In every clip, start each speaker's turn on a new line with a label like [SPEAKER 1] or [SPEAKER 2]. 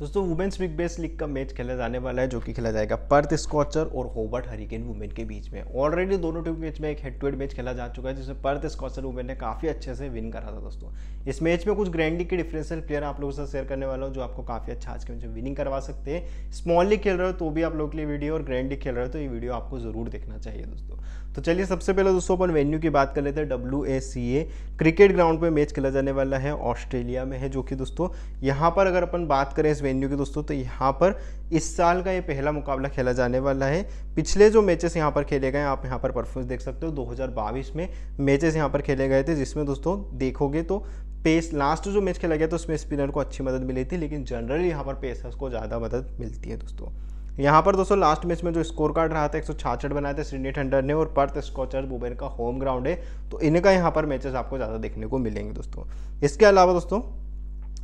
[SPEAKER 1] दोस्तों women's big bash league का match खेला जाने वाला है जो कि खेला जाएगा पर्थ स्कॉचर और होबर्ट हरिकेन वुमेन के बीच में ऑलरेडी दोनों टीम मैच में एक हेड टू हेड मैच खेला जा चुका है जिसमें पर्थ स्कॉचर वुमेन ने काफ़ी अच्छे से विन करा था दोस्तों इस मैच में कुछ ग्रैंडी के डिफरेंशियल प्लेयर आप लोगों से शेयर करने वाला हूँ जो आपको काफ़ी अच्छा आज के मैच में विनिंग करवा सकते हैं स्मॉल लीग खेल रहे हो तो भी आप लोग के लिए वीडियो और ग्रैंड लीग खेल रहे हो तो ये वीडियो आपको जरूर देखना चाहिए दोस्तों तो चलिए सबसे पहले दोस्तों अपन वेन्यू की बात कर लेते हैं W A C A cricket ground पर मैच खेला जाने वाला है ऑस्ट्रेलिया में है जो कि दोस्तों यहाँ पर अगर अपन बात करें इस वेन्यू की दोस्तों तो यहाँ पर इस साल का ये पहला मुकाबला खेला जाने वाला है पिछले जो मैचेस यहाँ पर खेले गए आप यहाँ पर परफॉर्मेंस देख सकते हो 2022 में मैचेस यहाँ पर खेले गए थे जिसमें दोस्तों देखोगे तो पेस लास्ट जो मैच खेला गया तो उसमें स्पिनर को अच्छी मदद मिली थी लेकिन जनरली यहाँ पर पेसर्स को ज़्यादा मदद मिलती है दोस्तों यहाँ पर दोस्तों लास्ट मैच में जो स्कोर कार्ड रहा था एक बनाए थे सिडनी ठंडर ने और पर्थ स्कॉचर बुबेन का होम ग्राउंड है तो इनका यहाँ पर मैचेस आपको ज़्यादा देखने को मिलेंगे दोस्तों इसके अलावा दोस्तों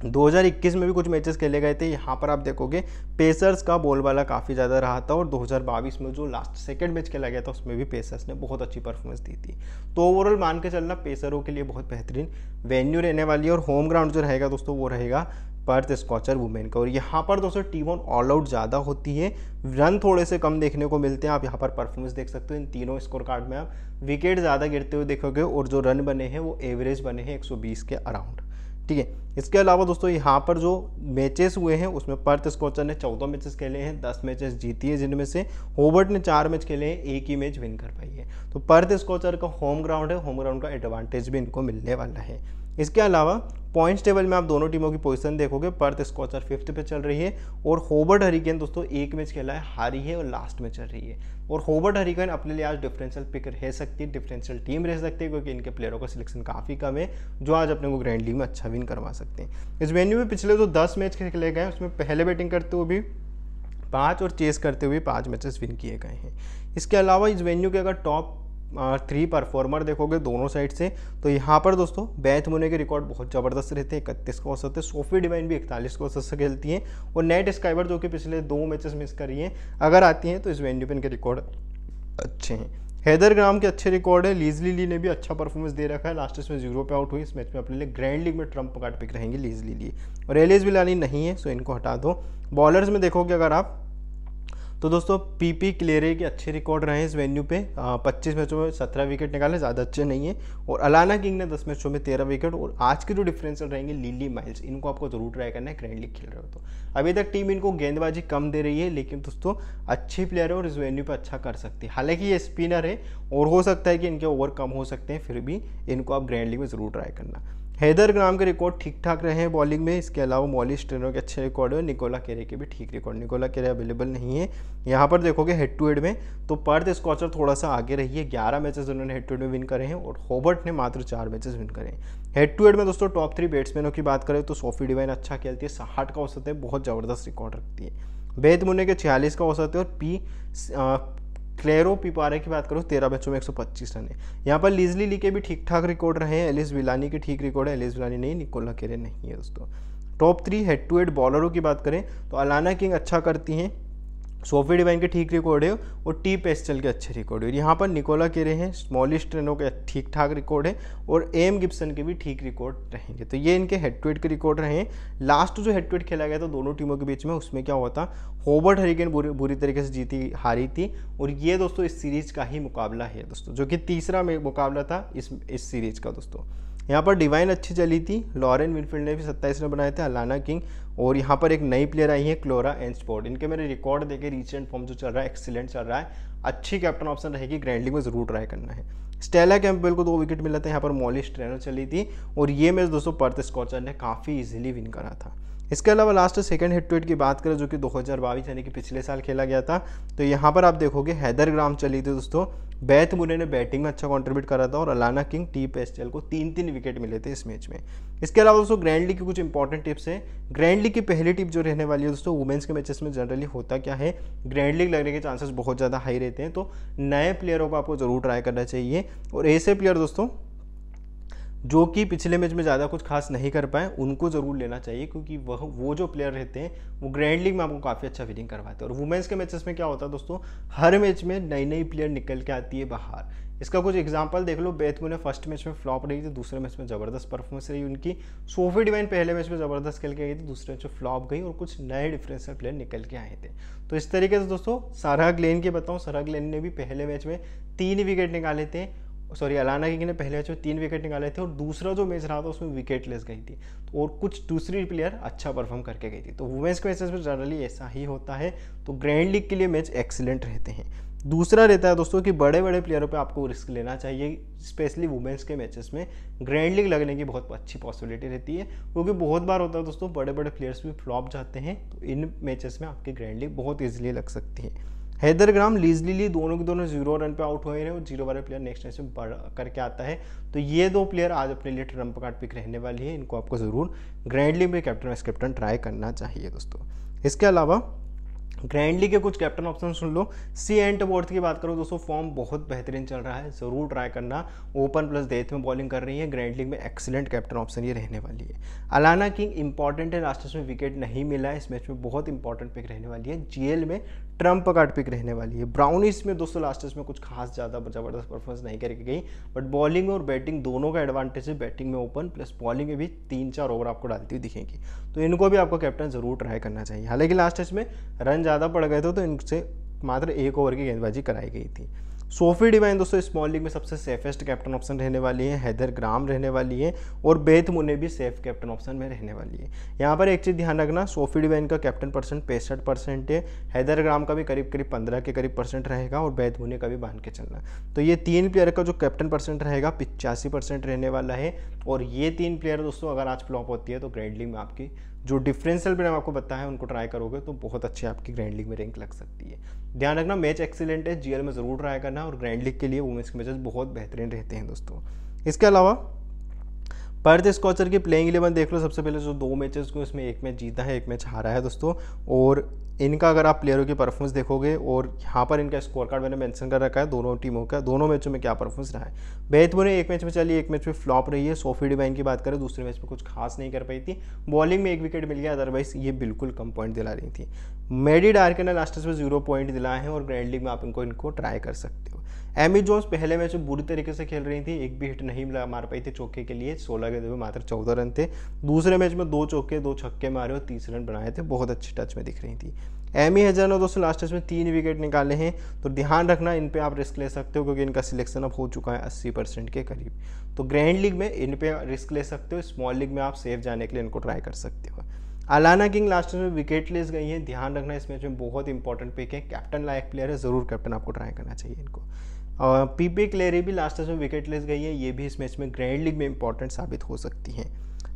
[SPEAKER 1] 2021 में भी कुछ मैचेस खेले गए थे यहाँ पर आप देखोगे पेसर्स का बोलबाला काफ़ी ज़्यादा रहा था और 2022 में जो लास्ट सेकेंड मैच खेला गया था उसमें भी पेसर्स ने बहुत अच्छी परफॉर्मेंस दी थी तो ओवरऑल मान के चलना पेसरों के लिए बहुत बेहतरीन वेन्यू रहने वाली है और होम ग्राउंड जो रहेगा दोस्तों वो रहेगा पर्थ स्कॉचर वुमेन का और यहाँ पर दोस्तों टीम ऑन ऑल आउट ज़्यादा होती है रन थोड़े से कम देखने को मिलते हैं आप यहाँ पर परफॉर्मेंस देख सकते हो इन तीनों स्कोर कार्ड में आप विकेट ज़्यादा गिरते हुए देखोगे और जो रन बने हैं वो एवरेज बने हैं 120 के अराउंड ठीक है इसके अलावा दोस्तों यहाँ पर जो मैचेस हुए हैं उसमें पर्थ स्कॉचर ने चौदह मैचेस खेले हैं दस मैचेस जीती है जिनमें से होबर्ट ने चार मैच खेले हैं एक ही मैच विन कर पाई है तो पर्थ स्कॉचर का होम ग्राउंड है होम ग्राउंड का एडवांटेज भी इनको मिलने वाला है इसके अलावा पॉइंट्स टेबल में आप दोनों टीमों की पोजीशन देखोगे पर्थ स्कॉचर फिफ्थ पे चल रही है और होबर्ट हरिकेन दोस्तों एक मैच खेला है हारी है और लास्ट में चल रही है और होबर्ट हरिकेन अपने लिए आज डिफरेंशियल पिक रह सकती है डिफरेंशियल टीम रह सकती है क्योंकि इनके प्लेयरों का सिलेक्शन काफ़ी कम है जो आज अपने को ग्रैंड लीग में अच्छा विन करवा सकते हैं इस वेन्यू में पिछले जो दस मैच खेले गए उसमें पहले बैटिंग करते हुए भी पाँच और चेस करते हुए पाँच मैचेस विन किए गए हैं इसके अलावा इस वेन्यू के अगर टॉप थ्री परफॉर्मर देखोगे दोनों साइड से तो यहाँ पर दोस्तों बैथ मुने के रिकॉर्ड बहुत ज़बरदस्त रहते हैं इकतीस का औसत है सोफी डिवाइन भी इकतालीस का औसत से खेलती हैं और नेट स्काइबर जो कि पिछले दो मैचेस मिस करी हैं अगर आती हैं तो इस वेन्यूपिन के रिकॉर्ड अच्छे हैं हैदर ग्राम के अच्छे रिकॉर्ड है लीजली ली ने भी अच्छा परफॉर्मेंस दे रखा है लास्ट इसमें जीरो पे आउट हुई इस मैच में अपने लिए ग्रैंड लीग में ट्रम्प कार्ड पिक रहेंगे लीजली ली और एलिस विलानी नहीं है सो इनको हटा दो बॉलर्स में देखोगे अगर आप तो दोस्तों पीपी क्लेरे के अच्छे रिकॉर्ड रहे इस वेन्यू पे पच्चीस मैचों में सत्रह विकेट निकाले ज़्यादा अच्छे नहीं है और अलाना किंग ने दस मैचों में तेरह विकेट और आज के जो डिफरेंसल रहेंगे लीली माइल्स इनको आपको ज़रूर ट्राई करना है क्रेंडली खेल रहे हो तो अभी तक टीम इनको गेंदबाजी कम दे रही है लेकिन दोस्तों अच्छी प्लेयर है और इस वेन्यू पर अच्छा कर सकती है हालांकि ये स्पिनर है और हो सकता है कि इनके ओवर कम हो सकते हैं फिर भी इनको आप ग्रैंड लीग में ज़रूर ट्राई करना हैदर ग्राम के रिकॉर्ड ठीक ठाक रहे हैं बॉलिंग में इसके अलावा मॉलिश ट्रेनर के अच्छे रिकॉर्ड है निकोला केरे के भी ठीक रिकॉर्ड निकोला केरे अवेलेबल नहीं है यहाँ पर देखोगे हेड टू हेड में तो पर्थ स्कॉचर थोड़ा सा आगे रही है ग्यारह मैचेस उन्होंने हेड टू हेड में विन करे हैं और होबर्ट ने मात्र चार मैचेस विन करे हैं हेड टू हेड में दोस्तों टॉप थ्री बैट्समैनों की बात करें तो सोफी डिवाइन अच्छा खेलती है साठ का औसत है बहुत ज़बरदस्त रिकॉर्ड रखती है बेद मुने के छियालीस का औसत है और पी क्लेरो पिपारे की बात करूँ तेरह मैचों में एक सौ पच्चीस रन है यहाँ पर लीजली ली के भी ठीक ठाक रिकॉर्ड रहे हैं एलिस विलानी के ठीक रिकॉर्ड है एलिस विलानी नहीं निकोला केरे नहीं है दोस्तों top three head to head बॉलरों की बात करें तो अलाना किंग अच्छा करती हैं सोफी डिवाइन के ठीक रिकॉर्ड है और टी पेस्टल के अच्छे रिकॉर्ड है यहाँ पर निकोला के रहे हैं स्मॉलिस्ट ट्रेनों के ठीक ठाक रिकॉर्ड है और एम गिप्सन के भी ठीक रिकॉर्ड रहेंगे तो ये इनके हेड टू हेड के रिकॉर्ड रहे हैं लास्ट जो हेड टू हेड खेला गया था दोनों टीमों के बीच में उसमें क्या हुआ था होबर्ट हरिकेन बुरी बुरी तरीके से जीती हारी थी और ये दोस्तों इस सीरीज का ही मुकाबला है दोस्तों जो कि तीसरा मुकाबला था इस इस सीरीज का दोस्तों यहाँ पर डिवाइन अच्छी चली थी लॉरेन विनफील्ड ने भी सत्ताईस रन बनाए थे अलाना किंग और यहाँ पर एक नई प्लेयर आई है क्लोरा एंड स्पोर्ट इनके मेरे रिकॉर्ड देखे रिसेंट फॉर्म जो चल रहा है एक्सीलेंट चल रहा है अच्छी कैप्टन ऑप्शन रहेगी ग्रैंड में ज़रूर ट्राई करना है स्टेला कैंपबेल को दो विकेट मिला था यहाँ पर मॉलिश ट्रेनर चली थी और ये मैच दोस्तों पर्थ स्कॉचर ने काफ़ी इजिली विन करा था इसके अलावा लास्ट सेकंड हिट ट्विट की बात करें जो कि दो यानी कि पिछले साल खेला गया था तो यहाँ पर आप देखोगे हैदर ग्राम चली थी दोस्तों बैथ मुने ने बैटिंग में अच्छा कॉन्ट्रीब्यूट करा था और अलाना किंग टी पेस्टल को तीन तीन विकेट मिले थे इस मैच में इसके अलावा दोस्तों ग्रैंड लीग की कुछ इंपॉर्टेंट टिप्स हैं ग्रैंड लीग की पहली टिप जो रहने वाली है दोस्तों वुमेंस के मैचेस में जनरली होता क्या है ग्रैंड लीग लगने के चांसेस बहुत ज़्यादा हाई रहते हैं तो नए प्लेयरों को आपको जरूर ट्राई करना चाहिए और ऐसे प्लेयर दोस्तों जो कि पिछले मैच में ज़्यादा कुछ खास नहीं कर पाए उनको ज़रूर लेना चाहिए क्योंकि वह वो जो प्लेयर रहते हैं वो ग्रैंड लीग में आपको काफ़ी अच्छा फीलिंग करवाते हैं और वुमेंस के मैचेस में क्या होता है दोस्तों हर मैच में नई नई प्लेयर निकल के आती है बाहर इसका कुछ एग्जाम्पल देख लो बेथमू ने फर्स्ट मैच में फ्लॉप रही थी दूसरे मैच में ज़बरदस्त परफॉर्मेंस रही उनकी सोफी डिवाइन पहले मैच में ज़बरदस्त खेल के गई थी दूसरे मैच में फ्लॉप गई और कुछ नए डिफरेंशियल प्लेयर निकल के आए थे तो इस तरीके से दोस्तों सारा ग्लेन के बताऊँ सारा ग्लेन ने भी पहले मैच में तीन विकेट निकाले थे सॉरी अलाना की ने पहले में तीन विकेट निकाले थे और दूसरा जो मैच रहा था उसमें विकेट लेस गई थी तो और कुछ दूसरी प्लेयर अच्छा परफॉर्म करके गई थी तो वुमेंस के मैचेस में जनरली ऐसा ही होता है तो ग्रैंड लीग के लिए मैच एक्सीलेंट रहते हैं दूसरा रहता है दोस्तों कि बड़े बड़े प्लेयरों पर आपको रिस्क लेना चाहिए स्पेशली वुमेंस के मैचेस में ग्रैंड लीग लगने की बहुत अच्छी पॉसिबिलिटी रहती है क्योंकि बहुत बार होता है दोस्तों बड़े बड़े प्लेयर्स भी फ्लॉप जाते हैं तो इन मैचेस में आपकी ग्रैंड लीग बहुत ईजिली लग सकती है हैदर ग्राम ली दोनों के दोनों जीरो रन पे आउट हुए हैं और जीरो वाले प्लेयर नेक्स्ट मैच बढ़ करके आता है तो ये दो प्लेयर आज अपने लिए ट्रम्प कार्ड पिक रहने वाली है इनको आपको ज़रूर ग्रैंडली में कैप्टन वाइस कैप्टन ट्राई करना चाहिए दोस्तों इसके अलावा ग्रैंडली के कुछ कैप्टन ऑप्शन सुन लो सी एंड बोर्थ की बात करो दोस्तों फॉर्म बहुत बेहतरीन चल रहा है ज़रूर ट्राई करना ओपन प्लस डेथ में बॉलिंग कर रही है ग्रैंड लीग में एक्सीलेंट कैप्टन ऑप्शन ये रहने वाली है अलाना किंग इंपॉर्टेंट है लास्ट में विकेट नहीं मिला है इस मैच में बहुत इंपॉर्टेंट पिक रहने वाली है जीएल में ट्रम्प का पिक रहने वाली है ब्राउनिस में दोस्तों लास्ट में कुछ खास ज़्यादा ज़बरदस्त परफॉर्मेंस नहीं करके गई बट बॉलिंग और बैटिंग दोनों का एडवांटेज है बैटिंग में ओपन प्लस बॉलिंग में भी तीन चार ओवर आपको डालती हुई दिखेंगी तो इनको भी आपको कैप्टन ज़रूर ट्राई करना चाहिए हालांकि लास्ट टेस्ट में रन ज़्यादा पड़ गए थे तो इनसे मात्र एक ओवर की गेंदबाजी कराई गई थी सोफी डिवाइन दोस्तों स्मॉल लीग में सबसे सेफेस्ट कैप्टन ऑप्शन रहने वाली है हैदर ग्राम रहने वाली है और बेथ मुने भी सेफ कैप्टन ऑप्शन में रहने वाली है यहाँ पर एक चीज़ ध्यान रखना सोफी डिवाइन का कैप्टन परसेंट पैंसठ परसेंट है हैदर ग्राम का भी करीब करीब पंद्रह के करीब परसेंट रहेगा और बैथ मुने का भी बांध के चलना तो ये तीन प्लेयर का जो कैप्टन परसेंट रहेगा पिचासी परसेंट रहने वाला है और ये तीन प्लेयर दोस्तों अगर आज फ्लॉप होती है तो ग्रैंड लीग में आपकी जो डिफरेंशियल भी नाम आपको बताया है उनको ट्राई करोगे तो बहुत अच्छी आपकी ग्रैंड लीग में रैंक लग सकती है ध्यान रखना मैच एक्सीलेंट है जीएल में ज़रूर ट्राई करना और ग्रैंड लीग के लिए वुमेंस के मैचेस बहुत बेहतरीन रहते हैं दोस्तों इसके अलावा पर्थ स्कॉचर की प्लेइंग इलेवन देख लो सबसे पहले जो दो मैचेस को इसमें एक मैच जीता है एक मैच हारा है दोस्तों और इनका अगर आप प्लेयरों की परफॉर्मेंस देखोगे और यहाँ पर इनका स्कोर कार्ड मैंने मेंशन कर रखा है दोनों टीमों का दोनों मैचों में क्या परफॉर्मेंस रहा है बेहतमो ने एक मैच में चली एक मैच में फ्लॉप रही है सोफी डिवाइन की बात करें दूसरे मैच में कुछ खास नहीं कर पाई थी बॉलिंग में एक विकेट मिल गया अदरवाइज ये बिल्कुल कम पॉइंट दिला रही थी मेडी डार्क ने लास्ट में जीरो पॉइंट दिलाए हैं और ग्रैंड लीग में आप इनको इनको ट्राई कर सकते हो एमी जोन्स पहले मैच में बुरी तरीके से खेल रही थी एक भी हिट नहीं मार पाई थी चौके के लिए सोलह गेंदों में मात्र चौदह रन थे दूसरे मैच में दो चौके दो छक्के मारे और तीस रन बनाए थे बहुत अच्छे टच में दिख रही थी एमी हजर ने दोस्तों लास्ट टेस्ट में तीन विकेट निकाले हैं तो ध्यान रखना इन पे आप रिस्क ले सकते हो क्योंकि इनका सिलेक्शन अब हो चुका है अस्सी परसेंट के करीब तो ग्रैंड लीग में इन पे रिस्क ले सकते हो स्मॉल लीग में आप सेफ जाने के लिए इनको ट्राई कर सकते हो अलाना किंग लास्ट में विकेट लेस गई है ध्यान रखना इस मैच में बहुत इंपॉर्टेंट पिक है कैप्टन लाइक प्लेयर है ज़रूर कैप्टन आपको ट्राई करना चाहिए इनको पी पी क्लेरी भी लास्ट में विकेट लेस गई है ये भी इस मैच में ग्रैंड लीग में इंपॉर्टेंट साबित हो सकती हैं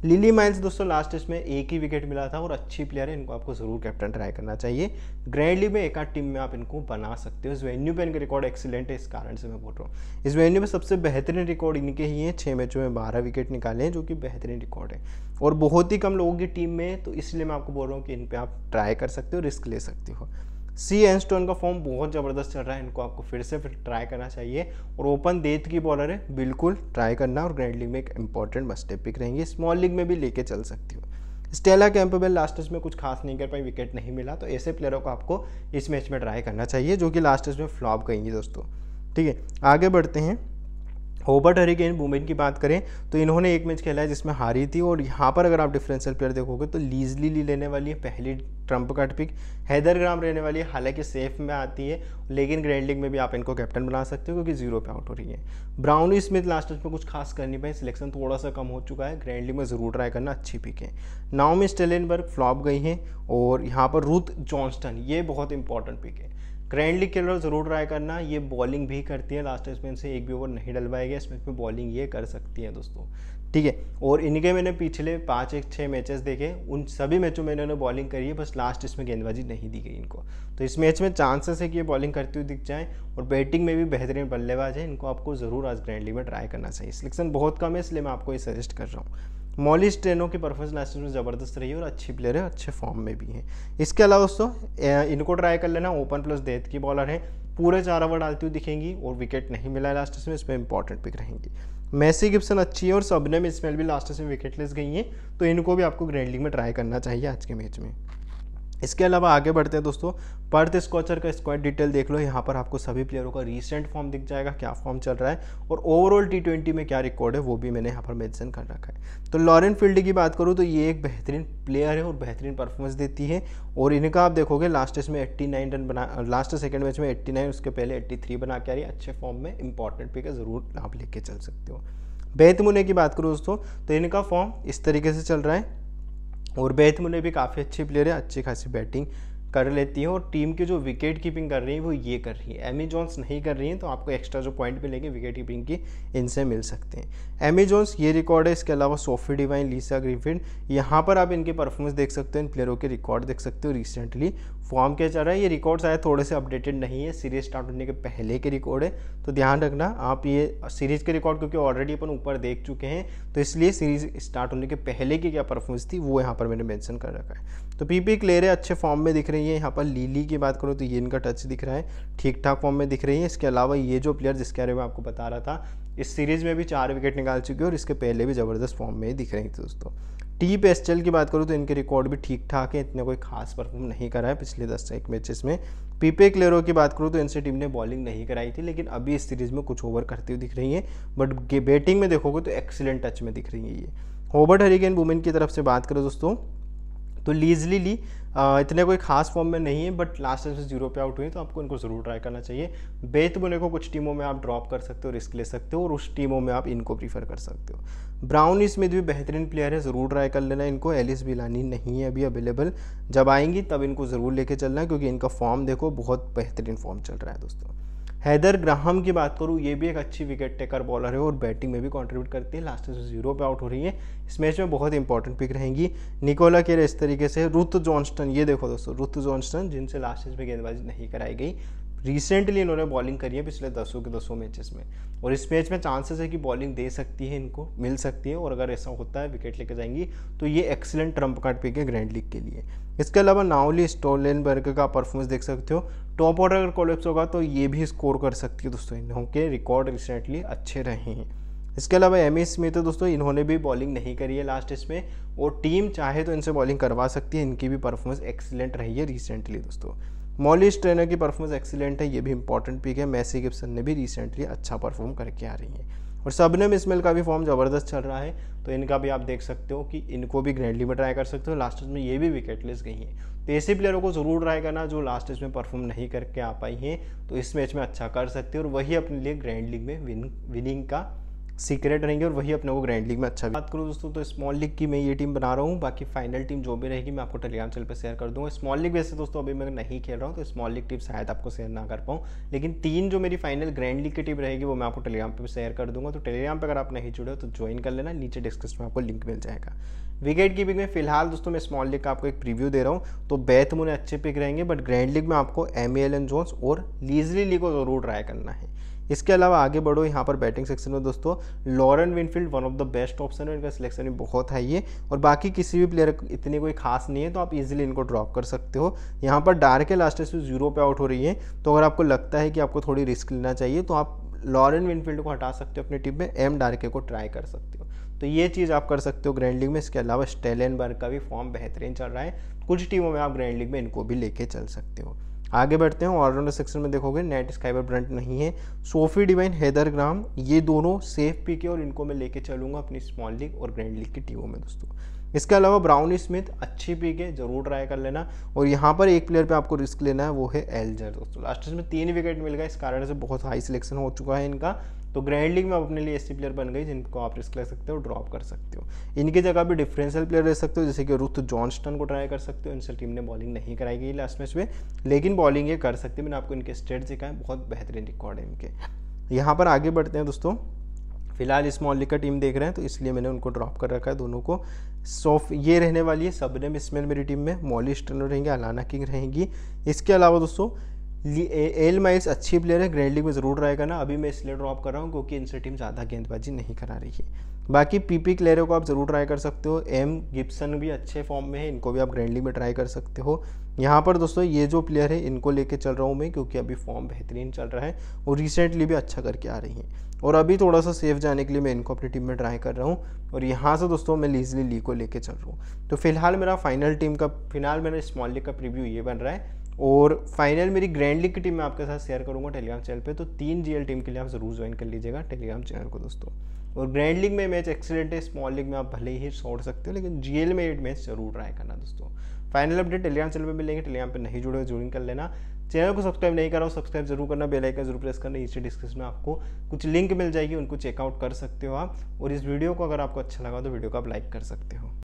[SPEAKER 1] लिली माइल्स दोस्तों लास्ट टेस्ट में एक ही विकेट मिला था और अच्छी प्लेयर है इनको आपको ज़रूर कैप्टन ट्राई करना चाहिए ग्रैंड लीग में एक आध टीम में आप इनको बना सकते हो इस वेन्यू पर इनका रिकॉर्ड एक्सीलेंट है इस कारण से मैं बोल रहा हूँ इस वेन्यू में सबसे बेहतरीन रिकॉर्ड इनके ही हैं छः मैचों में बारह विकेट निकाले हैं जो कि बेहतरीन रिकॉर्ड है और बहुत ही कम लोगों की टीम में तो इसलिए मैं आपको बोल रहा हूँ कि इन पर आप ट्राई कर सकते हो रिस्क ले सकते हो सी एन स्टोन का फॉर्म बहुत ज़बरदस्त चल रहा है इनको आपको फिर से फिर ट्राई करना चाहिए और ओपन देथ की बॉलर है बिल्कुल ट्राई करना और ग्रैंड लीग में एक इंपॉर्टेंट मस्टेप पिक रहेंगे स्मॉल लीग में भी लेके चल सकती हो स्टेला कैंपबेल लास्टर्स में कुछ खास नहीं कर पाई विकेट नहीं मिला तो ऐसे प्लेयरों को आपको इस मैच में ट्राई करना चाहिए जो कि लास्टर्स में फ्लॉप गएंगी दोस्तों ठीक है आगे बढ़ते हैं होबर्ट हरिकेन वुमेन की बात करें तो इन्होंने एक मैच खेला है जिसमें हारी थी और यहाँ पर अगर आप डिफरेंशियल प्लेयर देखोगे तो लीजली ली लेने वाली है पहली ट्रंप का पिक हैदर ग्राम रहने वाली है हालांकि सेफ में आती है लेकिन ग्रैंड लीग में भी आप इनको कैप्टन बना सकते हो क्योंकि जीरो पे आउट हो रही है ब्राउनी स्मिथ लास्ट में कुछ खास कर नहीं पाई सिलेक्शन थोड़ा सा कम हो चुका है ग्रैंड लीग में ज़रूर ट्राई करना अच्छी पिक है नाओमी स्टेलेनबर्ग फ्लॉप गई हैं और यहाँ पर रूथ जॉन्स्टन ये बहुत इंपॉर्टेंट पिक है ग्रैंडली किलर ज़रूर ट्राई करना ये बॉलिंग भी करती है लास्ट स्पिन से एक भी ओवर नहीं डलवाया गया इसमें में बॉलिंग ये कर सकती है दोस्तों ठीक है और इनके मैंने पिछले पाँच एक छः मैचेस देखे उन सभी मैचों में इन्होंने बॉलिंग करी है बस लास्ट इसमें गेंदबाजी नहीं दी गई इनको तो इस मैच में चांसेस है कि ये बॉलिंग करती हुई दिख जाए और बैटिंग में भी बेहतरीन बल्लेबाज है इनको आपको ज़रूर आज ग्रैंडली में ट्राई करना चाहिए सिलेक्शन बहुत कम है इसलिए मैं आपको ये सजेस्ट कर रहा हूँ मॉलिश ट्रेनों की परफॉर्मेंस लास्ट में ज़बरदस्त रही है और अच्छी प्लेयर है अच्छे फॉर्म में भी हैं इसके अलावा दोस्तों इनको ट्राई कर लेना ओपन प्लस देत की बॉलर है पूरे चार ओवर डालती हुई दिखेंगी और विकेट नहीं मिला है लास्ट में इसमें इंपॉर्टेंट पिक रहेंगी मैसी गिप्सन अच्छी है और सबने में इसमें भी लास्ट में विकेट लेस गई हैं तो इनको भी आपको ग्रैंडलिंग में ट्राई करना चाहिए आज के मैच में इसके अलावा आगे बढ़ते हैं दोस्तों पर्थ स्कॉचर का स्क्वाड डिटेल देख लो यहाँ पर आपको सभी प्लेयरों का रीसेंट फॉर्म दिख जाएगा क्या फॉर्म चल रहा है और ओवरऑल टी ट्वेंटी में क्या रिकॉर्ड है वो भी मैंने यहाँ पर मेंशन कर रखा है तो लॉरेन फील्ड की बात करूँ तो ये एक बेहतरीन प्लेयर है और बेहतरीन परफॉर्मेंस देती है और इनका आप देखोगे लास्ट टेस्ट में एट्टी नाइन रन बना लास्ट सेकेंड मैच में एट्टी नाइन उसके पहले एट्टी थ्री बना के आ रही है अच्छे फॉर्म में इंपॉर्टेंट पिक है ज़रूर आप लेके चल सकते हो बेहतमुने की बात करूँ दोस्तों तो इनका फॉर्म इस तरीके से चल रहा है और बेहत मुन्ने भी काफ़ी अच्छे प्लेयर है अच्छी खासी बैटिंग कर लेती हैं और टीम की जो विकेट कीपिंग कर रही है वो ये कर रही है एमी जॉन्स नहीं कर रही हैं तो आपको एक्स्ट्रा जो पॉइंट मिलेंगे विकेट कीपिंग की इनसे मिल सकते हैं एमी जॉन्स ये रिकॉर्ड है इसके अलावा सोफी डिवाइन लीसा ग्रीफिन यहाँ पर आप इनके परफॉर्मेंस देख सकते हो इन प्लेयरों के रिकॉर्ड देख सकते हो रिसेंटली फॉर्म क्या चल रहा है ये रिकॉर्ड आए थोड़े से अपडेटेड नहीं है सीरीज स्टार्ट होने के पहले के रिकॉर्ड है तो ध्यान रखना आप ये सीरीज के रिकॉर्ड क्योंकि ऑलरेडी अपन ऊपर देख चुके हैं तो इसलिए सीरीज स्टार्ट होने के पहले की क्या परफॉर्मेंस थी वो यहाँ पर मैंने मैंशन कर रखा है तो पी पीपी क्लेरे अच्छे फॉर्म में दिख रही है यहाँ पर लीली की बात करूँ तो ये इनका टच दिख रहा है ठीक ठाक फॉर्म में दिख रही है इसके अलावा ये जो प्लेयर जिसके बारे में आपको बता रहा था इस सीरीज़ में भी चार विकेट निकाल चुकी है और इसके पहले भी ज़बरदस्त फॉर्म में ही दिख रही थी दोस्तों टी पी एल की बात करूँ तो इनके रिकॉर्ड भी ठीक ठाक है इतने कोई खास परफॉर्म नहीं करा है पिछले दस एक मैचेस में पीपे क्लेरो की बात करूँ तो इनसे टीम ने बॉलिंग नहीं कराई थी लेकिन अभी इस सीरीज़ में कुछ ओवर करती हुई दिख रही है बट बैटिंग में देखोगे तो एक्सीलेंट टच में दिख रही है ये होबर्ट हरिकेन वुमेन की तरफ से बात करो दोस्तों तो लीजली ली इतने कोई खास फॉर्म में नहीं है बट लास्ट टाइम से जीरो पे आउट हुई तो आपको इनको ज़रूर ट्राई करना चाहिए बोले को कुछ टीमों में आप ड्रॉप कर सकते हो रिस्क ले सकते हो और उस टीमों में आप इनको प्रीफर कर सकते हो ब्राउन स्मिथ भी बेहतरीन प्लेयर है ज़रूर ट्राई कर लेना इनको एलिस बिलानी नहीं है अभी अवेलेबल जब आएंगी तब इनको ज़रूर लेके चलना है क्योंकि इनका फॉर्म देखो बहुत बेहतरीन फॉर्म चल रहा है दोस्तों हैदर ग्राहम की बात करूँ ये भी एक अच्छी विकेट टेकर बॉलर है और बैटिंग में भी कंट्रीब्यूट करती है लास्ट में जीरो पे आउट हो रही है इस मैच में बहुत इंपॉर्टेंट पिक रहेंगी निकोला केर इस तरीके से रुत जॉन्स्टन ये देखो दोस्तों रुत जॉन्स्टन जिनसे लास्ट में गेंदबाजी नहीं कराई गई रिसेंटली इन्होंने बॉलिंग करी है पिछले दसों के दसों मैचेस में और इस मैच में चांसेस है कि बॉलिंग दे सकती है इनको मिल सकती है और अगर ऐसा होता है विकेट लेके जाएंगी तो ये एक्सीलेंट ट्रम्प कार्ड पिक है ग्रैंड लीग के लिए इसके अलावा नाउली स्टोलेनबर्ग का परफॉर्मेंस देख सकते हो टॉप ऑर्डर अगर कॉलेप्स होगा तो ये भी स्कोर कर सकती है दोस्तों इन्हों के रिकॉर्ड रिसेंटली अच्छे रहे हैं इसके अलावा एम एस स्मिथ दोस्तों इन्होंने भी बॉलिंग नहीं करी है लास्ट टेस्ट में और टीम चाहे तो इनसे बॉलिंग करवा सकती है इनकी भी परफॉर्मेंस एक्सीलेंट रही है रिसेंटली दोस्तों मॉलिश ट्रेनर की परफॉर्मेंस एक्सीलेंट है ये भी इंपॉर्टेंट पिक है मैसी गिप्सन ने भी रिसेंटली अच्छा परफॉर्म करके आ रही है और सबने स्मेल का भी फॉर्म ज़बरदस्त चल रहा है तो इनका भी आप देख सकते हो कि इनको भी ग्रैंडली में ट्राई कर सकते हो लास्ट में ये भी विकेट लेस गई हैं तो ऐसे प्लेयरों को ज़रूर ट्राई करना जो लास्ट में परफॉर्म नहीं करके आ पाई हैं तो इस मैच में अच्छा कर सकते हो और वही अपने लिए ग्रैंड लीग में विन विनिंग का सीक्रेट रहेंगे और वही अपने को ग्रैंड लीग में अच्छा बात करूँ दोस्तों तो स्मॉल लीग की मैं ये टीम बना रहा हूँ बाकी फाइनल टीम जो भी रहेगी मैं आपको टेलीग्राम चैनल पर शेयर कर दूँगा स्मॉल लीग वैसे दोस्तों अभी मैं नहीं खेल रहा हूँ तो स्मॉल लीग टीम शायद आपको शेयर ना कर पाऊँ लेकिन तीन जो मेरी फाइनल ग्रैंड लीग की टीम रहेगी वो मैं आपको टेलीग्राम पर शेयर कर दूँगा तो टेलीग्राम पर अगर आप नहीं जुड़े हो तो ज्वाइन कर लेना नीचे डिस्क्रिप्शन में आपको लिंक मिल जाएगा विकेट कीपिंग में फिलहाल दोस्तों मैं स्मॉल लीग का आपको एक प्रीव्यू दे रहा हूँ तो बैथ मुने अच्छे पिक रहेंगे बट ग्रैंड लीग में आपको M A L N Jones और लीजली लीग को जरूर ट्राई करना है इसके अलावा आगे बढ़ो यहाँ पर बैटिंग सेक्शन में दोस्तों Lauren Winfield one of the best option है इनका सिलेक्शन भी बहुत हाई है और बाकी किसी भी प्लेयर इतनी कोई खास नहीं है तो आप इजीली इनको ड्रॉप कर सकते हो यहाँ पर डार के लास्ट से जीरो पे आउट हो रही है तो अगर आपको लगता है कि आपको थोड़ी रिस्क लेना चाहिए तो आप लॉरेन विनफील्ड को हटा सकते हो अपनी टीम में एम डारके को ट्राई कर सकते हो तो ये चीज़ आप कर सकते हो ग्रैंड लीग में इसके अलावा स्टेलनबर्ग का भी फॉर्म बेहतरीन चल रहा है कुछ टीमों में आप ग्रैंड लीग में इनको भी लेके चल सकते हो आगे बढ़ते हैं ऑलराउंडर सेक्शन में देखोगे नेट स्काइबर ब्रंट नहीं है सोफी डिवाइन हैदर ग्राम ये दोनों सेफ पिक है और इनको मैं लेके चलूंगा अपनी स्मॉल लीग और ग्रैंड लीग की टीमों में दोस्तों इसके अलावा ब्राउन स्मिथ अच्छी पिक है जरूर ट्राई कर लेना और यहाँ पर एक प्लेयर पे आपको रिस्क लेना है वो है एलजर दोस्तों लास्ट में तीन विकेट मिल गए इस कारण से बहुत हाई सिलेक्शन हो चुका है इनका तो ग्रैंड लीग में अपने लिए ऐसी प्लेयर बन गई जिनको आप रिस्क ले सकते हो ड्रॉप कर सकते हो इनकी जगह भी डिफरेंशियल प्लेयर ले सकते हो जैसे कि रुथ जॉन्स्टन को ट्राई कर सकते हो इनसे टीम ने बॉलिंग नहीं कराई गई लास्ट मैच में लेकिन बॉलिंग ये कर सकते हैं मैंने आपको इनके स्टेट दिखाए बहुत बेहतरीन रिकॉर्ड है इनके यहाँ पर आगे बढ़ते हैं दोस्तों फिलहाल स्मॉल लिकर टीम देख रहे हैं तो इसलिए मैंने उनको ड्रॉप कर रखा है दोनों को सॉफ ये रहने वाली है सबनम इसमेल मेरी टीम में मॉली स्टर्नर रहेंगे अलाना किंग रहेंगी इसके अलावा दोस्तों एल माइस अच्छी प्लेयर है ग्रैंड लीग में ज़रूर रहेगा ना अभी मैं इसलिए ड्रॉप कर रहा हूँ क्योंकि इनसे टीम ज़्यादा गेंदबाजी नहीं करा रही है बाकी पीपी पी को आप ज़रूर ट्राई कर सकते हो एम गिप्सन भी अच्छे फॉर्म में है इनको भी आप ग्रैंड लीग में ट्राई कर सकते हो यहाँ पर दोस्तों ये जो प्लेयर है इनको लेके चल रहा हूँ मैं क्योंकि अभी फॉर्म बेहतरीन चल रहा है और रिसेंटली भी अच्छा करके आ रही है और अभी थोड़ा सा सेफ जाने के लिए मैं इनको अपनी टीम में ट्राई कर रहा हूँ और यहाँ से दोस्तों मैं लीजली ली को लेके चल रहा हूँ तो फिलहाल मेरा फाइनल टीम का फिलहाल मेरा स्मॉल लीग का प्रीव्यू ये बन रहा है और फाइनल मेरी ग्रैंड लीग की टीम मैं आपके साथ शेयर करूँगा टेलीग्राम चैनल पर तो तीन जी टीम के लिए आप ज़रूर ज्वाइन कर लीजिएगा टेलीग्राम चैनल को दोस्तों और ग्रैंड लीग में मैच एक्सीडेंट है स्मॉल लीग में आप भले ही छोड़ सकते हो लेकिन जीएल में मैच जरूर ट्राई करना दोस्तों फाइनल अपडेट टेलीग्राम चैनल पर मिलेंगे टेलीग्राम पर नहीं जुड़े हुए ज्वाइन कर लेना चैनल को सब्सक्राइब नहीं करा हो सब्सक्राइब जरूर करना बेल आइकन जरूर प्रेस करना नीचे डिस्क्रिप्शन में आपको कुछ लिंक मिल जाएगी उनको चेकआउट कर सकते हो आप और इस वीडियो को अगर आपको अच्छा लगा तो वीडियो को आप लाइक कर सकते हो